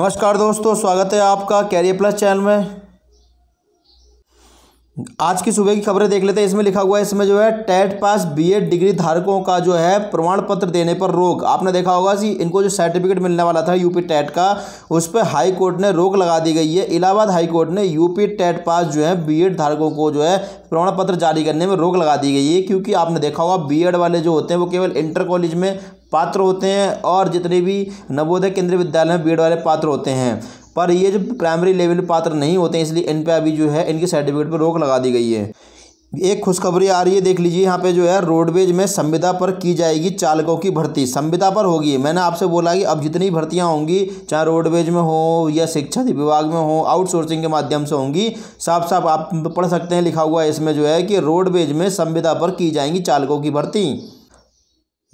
नमस्कार दोस्तों स्वागत है आपका कैरियर प्लस चैनल में आज की सुबह की खबरें देख लेते हैं इसमें लिखा हुआ है इसमें जो है टेट पास बीएड डिग्री धारकों का जो है प्रमाण पत्र देने पर रोक आपने देखा होगा कि इनको जो सर्टिफिकेट मिलने वाला था यूपी टेट का उस पर हाई कोर्ट ने रोक लगा दी गई है इलाहाबाद हाई कोर्ट ने यूपी टेट पास जो है बीएड धारकों को जो है प्रमाण पत्र जारी करने में रोक लगा दी गई है क्योंकि आपने देखा होगा बी वाले जो होते हैं वो केवल इंटर कॉलेज में पात्र होते हैं और जितने भी नवोदय केंद्रीय विद्यालय में बी वाले पात्र होते हैं पर ये जो प्राइमरी लेवल पात्र नहीं होते हैं इसलिए इन पर अभी जो है इनके सर्टिफिकेट पर रोक लगा दी गई है एक खुशखबरी आ रही है देख लीजिए यहाँ पे जो है रोडवेज में संविदा पर की जाएगी चालकों की भर्ती संविदा पर होगी मैंने आपसे बोला कि अब जितनी भर्तियाँ होंगी चाहे रोडवेज में हो या शिक्षा विभाग में हो आउटसोर्सिंग के माध्यम से होंगी साफ साफ आप पढ़ सकते हैं लिखा हुआ इसमें जो है कि रोडवेज में संविदा पर की जाएंगी चालकों की भर्ती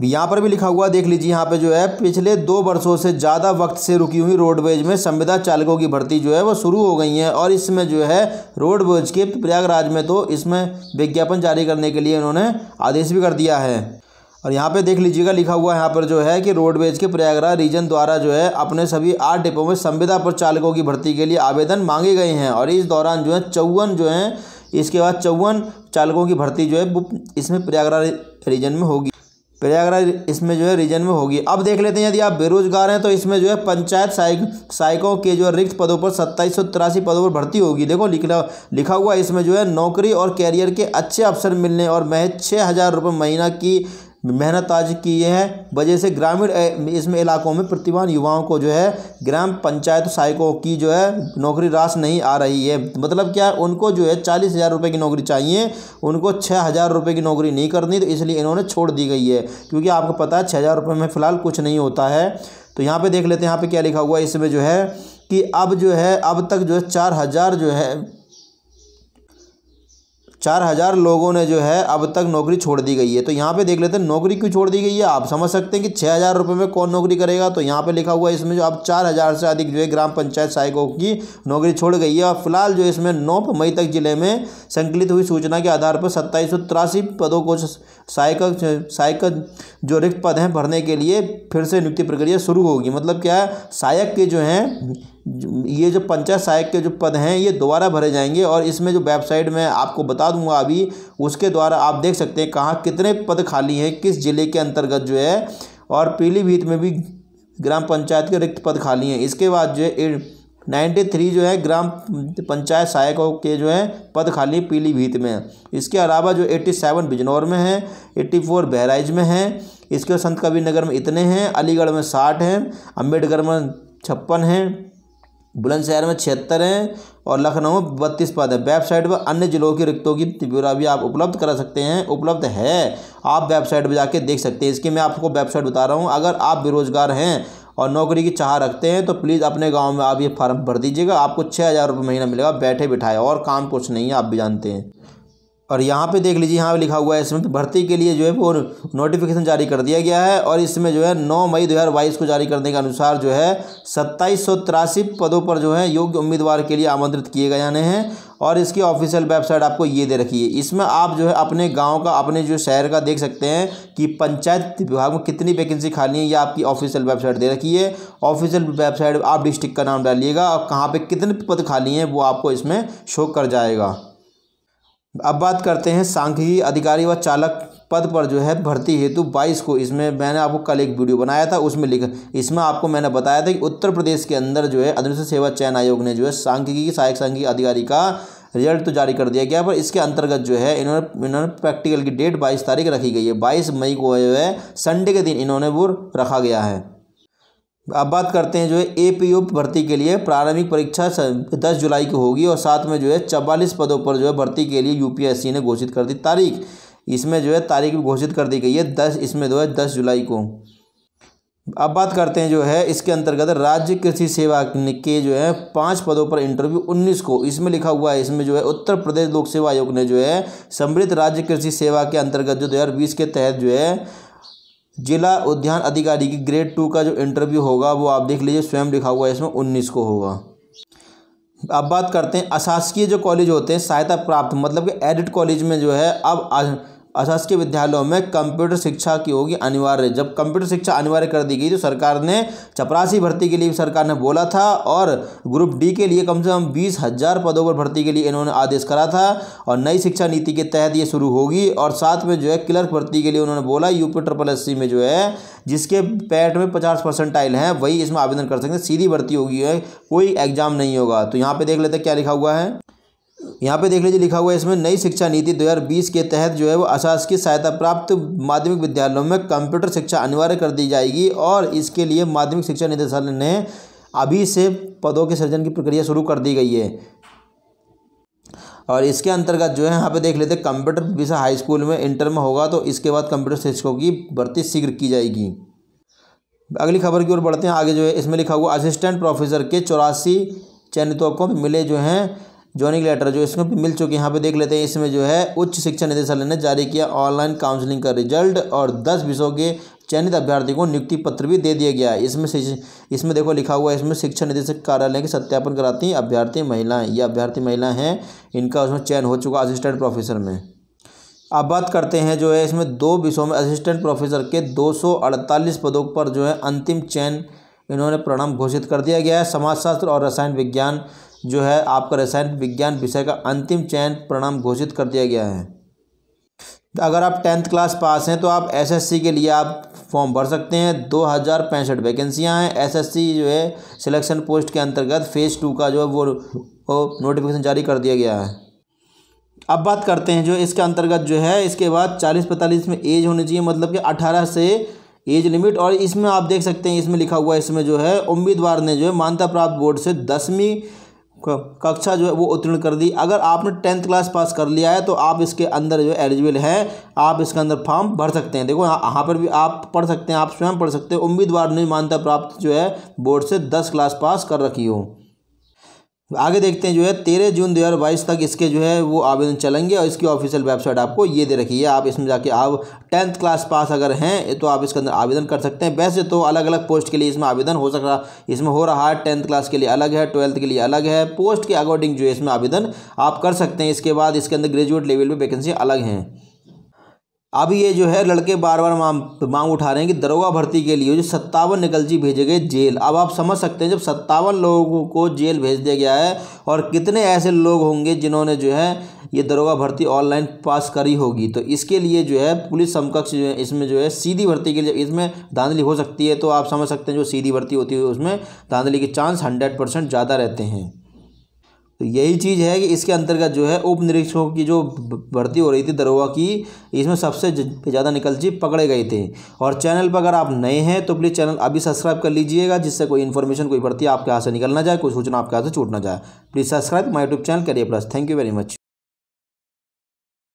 यहाँ पर भी लिखा हुआ देख लीजिए यहाँ पे जो है पिछले दो वर्षों से ज़्यादा वक्त से रुकी हुई रोडवेज में संविदा चालकों की भर्ती जो है वो शुरू हो गई है और इसमें जो है रोडवेज के प्रयागराज में तो इसमें विज्ञापन जारी करने के लिए इन्होंने आदेश भी कर दिया है और यहाँ पे देख लीजिएगा लिखा हुआ यहाँ पर जो है कि रोडवेज के प्रयागराज रीजन द्वारा जो है अपने सभी आठ डिपो में संविदा पर चालकों की भर्ती के लिए आवेदन मांगे गए हैं और इस दौरान जो है चौवन जो है इसके बाद चौवन चालकों की भर्ती जो है वो इसमें प्रयागराज रीजन में होगी प्रयागराज इसमें जो है रीजन में होगी अब देख लेते हैं यदि आप बेरोजगार हैं तो इसमें जो है पंचायत सहायक सहायकों के जो है रिक्त पदों पर सत्ताईस सौ पदों पर भर्ती होगी देखो लिखना लिखा हुआ इसमें जो है नौकरी और कैरियर के अच्छे अवसर मिलने और महज छः हज़ार रुपये महीना की मेहनत आज की है वजह से ग्रामीण इसमें इलाकों में प्रतिभान युवाओं को जो है ग्राम पंचायत सहायकों की जो है नौकरी रास नहीं आ रही है मतलब क्या उनको जो है चालीस हज़ार रुपये की नौकरी चाहिए उनको छः हज़ार रुपये की नौकरी नहीं करनी तो इसलिए इन्होंने छोड़ दी गई है क्योंकि आपको पता है छः हज़ार रुपये में फ़िलहाल कुछ नहीं होता है तो यहाँ पर देख लेते हैं यहाँ पर क्या लिखा हुआ है इसमें जो है कि अब जो है अब तक जो है चार हज़ार जो है चार हज़ार लोगों ने जो है अब तक नौकरी छोड़ दी गई है तो यहाँ पे देख लेते हैं नौकरी क्यों छोड़ दी गई है आप समझ सकते हैं कि छः हज़ार रुपये में कौन नौकरी करेगा तो यहाँ पे लिखा हुआ है इसमें जो अब चार हज़ार से अधिक जो है ग्राम पंचायत सहायकों की नौकरी छोड़ गई है और फिलहाल जो इसमें नौ मई तक जिले में संकलित हुई सूचना के आधार पर सत्ताईस पदों को सहायक सहायक जो रिक्त पद हैं भरने के लिए फिर से नियुक्ति प्रक्रिया शुरू होगी मतलब क्या है सहायक के जो हैं ये जो पंचायत सहायक के जो पद हैं ये दोबारा भरे जाएंगे और इसमें जो वेबसाइट में आपको बता दूंगा अभी उसके द्वारा आप देख सकते हैं कहाँ कितने पद खाली हैं किस ज़िले के अंतर्गत जो है और पीलीभीत में भी ग्राम पंचायत के रिक्त पद खाली हैं इसके बाद जो है नाइन्टी थ्री जो है ग्राम पंचायत सहायकों के जो है पद खाली पीलीभीत में इसके अलावा जो एट्टी सेवन बिजनौर में है एट्टी फोर बहराइच में है इसके संत कबीर नगर में इतने हैं अलीगढ़ में साठ हैं अम्बेडकर में छप्पन हैं बुलंदशहर में छिहत्तर हैं और लखनऊ में बत्तीस पद है वेबसाइट पर अन्य ज़िलों की रिक्तों की ब्यौरा भी आप उपलब्ध करा सकते हैं उपलब्ध है आप वेबसाइट पर जाके देख सकते हैं इसकी मैं आपको वेबसाइट बता रहा हूँ अगर आप बेरोज़गार हैं और नौकरी की चाह रखते हैं तो प्लीज़ अपने गांव में आप ये फार्म भर दीजिएगा आपको छः हज़ार रुपये महीना मिलेगा बैठे बिठाए और काम कुछ नहीं है आप भी जानते हैं और यहाँ पे देख लीजिए यहाँ पे लिखा हुआ है इसमें तो भर्ती के लिए जो है वो नोटिफिकेशन जारी कर दिया गया है और इसमें जो है 9 मई 2022 को जारी करने के अनुसार जो है सत्ताईस पदों पर जो है योग्य उम्मीदवार के लिए आमंत्रित किए गए जाने हैं और इसकी ऑफिशियल वेबसाइट आपको ये दे रखी है इसमें आप जो है अपने गांव का अपने जो शहर का देख सकते हैं कि पंचायत विभाग में कितनी वैकेंसी खाली है ये आपकी ऑफिशियल वेबसाइट दे रखी है ऑफिशियल वेबसाइट आप डिस्ट्रिक्ट का नाम डालिएगा और कहाँ पर कितने पद खाली हैं वो आपको इसमें शो कर जाएगा अब बात करते हैं सांख्यिकी अधिकारी व चालक पद पर जो है भर्ती हेतु 22 को इसमें मैंने आपको कल एक वीडियो बनाया था उसमें लिखा इसमें आपको मैंने बताया था कि उत्तर प्रदेश के अंदर जो है अनुसूचित सेवा चयन आयोग ने जो है सांख्यिकी सहायक सांख्यिकी अधिकारी का रिजल्ट तो जारी कर दिया गया पर इसके अंतर्गत जो है इन्होंने इन्होंने प्रैक्टिकल की डेट बाईस तारीख रखी गई है बाईस मई को जो है संडे के दिन इन्होंने वो रखा गया है अब बात करते हैं जो है ए पी भर्ती के लिए प्रारंभिक परीक्षा दस जुलाई को होगी और साथ में जो है चवालीस पदों पर जो है भर्ती के लिए यूपीएससी ने घोषित कर दी तारीख इसमें जो है तारीख भी घोषित कर दी गई है दस इसमें जो है दस जुलाई को अब बात करते हैं जो है इसके अंतर्गत राज्य कृषि सेवा के जो है पाँच पदों पर इंटरव्यू उन्नीस को इसमें लिखा हुआ है इसमें जो है उत्तर प्रदेश लोक सेवा आयोग ने जो है समृद्ध राज्य कृषि सेवा के अंतर्गत जो दो हज़ार बीस के तहत जो है जिला उद्यान अधिकारी की ग्रेड टू का जो इंटरव्यू होगा वो आप देख लीजिए स्वयं लिखा हुआ है इसमें उन्नीस को होगा अब बात करते हैं अशासकीय जो कॉलेज होते हैं सहायता प्राप्त मतलब कि एडिट कॉलेज में जो है अब अशासकीय विद्यालयों में कंप्यूटर शिक्षा की होगी अनिवार्य जब कंप्यूटर शिक्षा अनिवार्य कर दी गई तो सरकार ने चपरासी भर्ती के लिए सरकार ने बोला था और ग्रुप डी के लिए कम से कम बीस हज़ार पदों पर भर्ती के लिए इन्होंने आदेश करा था और नई शिक्षा नीति के तहत ये शुरू होगी और साथ में जो है क्लर्क भर्ती के लिए उन्होंने बोला यूपी ट्रिपल एस में जो है जिसके पैट में पचास परसेंटाइल हैं वही इसमें आवेदन कर सकते हैं सीधी भर्ती होगी है कोई एग्जाम नहीं होगा तो यहाँ पर देख लेते क्या लिखा हुआ है यहाँ पे देख लीजिए लिखा हुआ है इसमें नई शिक्षा नीति 2020 के तहत जो है वो अशासकीय सहायता प्राप्त माध्यमिक विद्यालयों में कंप्यूटर शिक्षा अनिवार्य कर दी जाएगी और इसके लिए माध्यमिक शिक्षा निदेशालय ने अभी से पदों के सृजन की प्रक्रिया शुरू कर दी गई है और इसके अंतर्गत जो है यहाँ पे देख लेते हैं कंप्यूटर विषय हाई स्कूल में इंटर में होगा तो इसके बाद कंप्यूटर शिक्षकों की भर्ती शीघ्र की जाएगी अगली खबर की ओर बढ़ते हैं आगे जो है इसमें लिखा हुआ असिस्टेंट प्रोफेसर के चौरासी चयनितों को मिले जो हैं ज्वाइनिंग लेटर जो इसमें भी मिल चुके हैं यहाँ पे देख लेते हैं इसमें जो है उच्च शिक्षा निदेशालय ने जारी किया ऑनलाइन काउंसलिंग का रिजल्ट और दस विषयों के चयनित अभ्यर्थी को नियुक्ति पत्र भी दे दिया गया है इसमें इसमें देखो लिखा हुआ है इसमें शिक्षा निदेशक कार्यालय के सत्यापन कराती हैं अभ्यर्थी महिलाएं ये अभ्यर्थी महिलाएं हैं इनका उसमें चयन हो चुका असिस्टेंट प्रोफेसर में अब बात करते हैं जो है इसमें दो विषयों में असिस्टेंट प्रोफेसर के दो पदों पर जो है अंतिम चयन इन्होंने परिणाम घोषित कर दिया गया है समाजशास्त्र और रसायन विज्ञान जो है आपका रसायन विज्ञान विषय का अंतिम चयन परिणाम घोषित कर दिया गया है तो अगर आप टेंथ क्लास पास हैं तो आप एसएससी के लिए आप फॉर्म भर सकते हैं दो हज़ार पैंसठ वैकेंसियाँ हैं एसएससी जो है सिलेक्शन पोस्ट के अंतर्गत फ़ेज़ टू का जो है वो, वो नोटिफिकेशन जारी कर दिया गया है अब बात करते हैं जो इसके अंतर्गत जो है इसके बाद चालीस पैंतालीस में एज होनी चाहिए मतलब कि अठारह से एज लिमिट और इसमें आप देख सकते हैं इसमें लिखा हुआ है इसमें जो है उम्मीदवार ने जो है मान्यता प्राप्त बोर्ड से दसवीं कक्षा जो है वो उत्तीर्ण कर दी अगर आपने टेंथ क्लास पास कर लिया है तो आप इसके अंदर जो है एलिजिबल हैं आप इसके अंदर फॉर्म भर सकते हैं देखो यहाँ पर भी आप पढ़ सकते हैं आप स्वयं पढ़ सकते हैं उम्मीदवार ने मान्यता प्राप्त जो है बोर्ड से दस क्लास पास कर रखी हो आगे देखते हैं जो है तेरह जून दो हज़ार बाईस तक इसके जो है वो आवेदन चलेंगे और इसकी ऑफिशियल वेबसाइट आपको ये दे रखी है आप इसमें जाके आप टेंथ क्लास पास अगर हैं तो आप इसके अंदर आवेदन कर सकते हैं वैसे तो अलग अलग पोस्ट के लिए इसमें आवेदन हो सक रहा इसमें हो रहा है टेंथ क्लास के लिए अलग है ट्वेल्थ के लिए अलग है पोस्ट के अकॉर्डिंग जो है इसमें आवेदन आप कर सकते हैं इसके बाद इसके अंदर ग्रेजुएट लेवल पर वैकेंसी अलग हैं अब ये जो है लड़के बार बार मांग मांग उठा रहे हैं कि दरोगा भर्ती के लिए जो सत्तावन निकलची भेजे गए जेल अब आप समझ सकते हैं जब सत्तावन लोगों को जेल भेज दिया गया है और कितने ऐसे लोग होंगे जिन्होंने जो है ये दरोगा भर्ती ऑनलाइन पास करी होगी तो इसके लिए जो है पुलिस समकक्ष जो है इसमें जो है सीधी भर्ती के लिए इसमें धांधली हो सकती है तो आप समझ सकते हैं जो सीधी भर्ती होती है उसमें धांधली के चांस हंड्रेड परसेंट ज़्यादा रहते हैं तो यही चीज़ है कि इसके अंतर्गत जो है उप निरीक्षकों की जो भर्ती हो रही थी दरोगा की इसमें सबसे ज़्यादा निकलची पकड़े गए थे और चैनल पर अगर आप नए हैं तो प्लीज़ चैनल अभी सब्सक्राइब कर लीजिएगा जिससे कोई इन्फॉर्मेशन कोई भर्ती आपके हाथ से निकल ना जाए कोई सूचना आपके हाथ से छूट ना जाए please subscribe my YouTube channel करिए plus thank you very much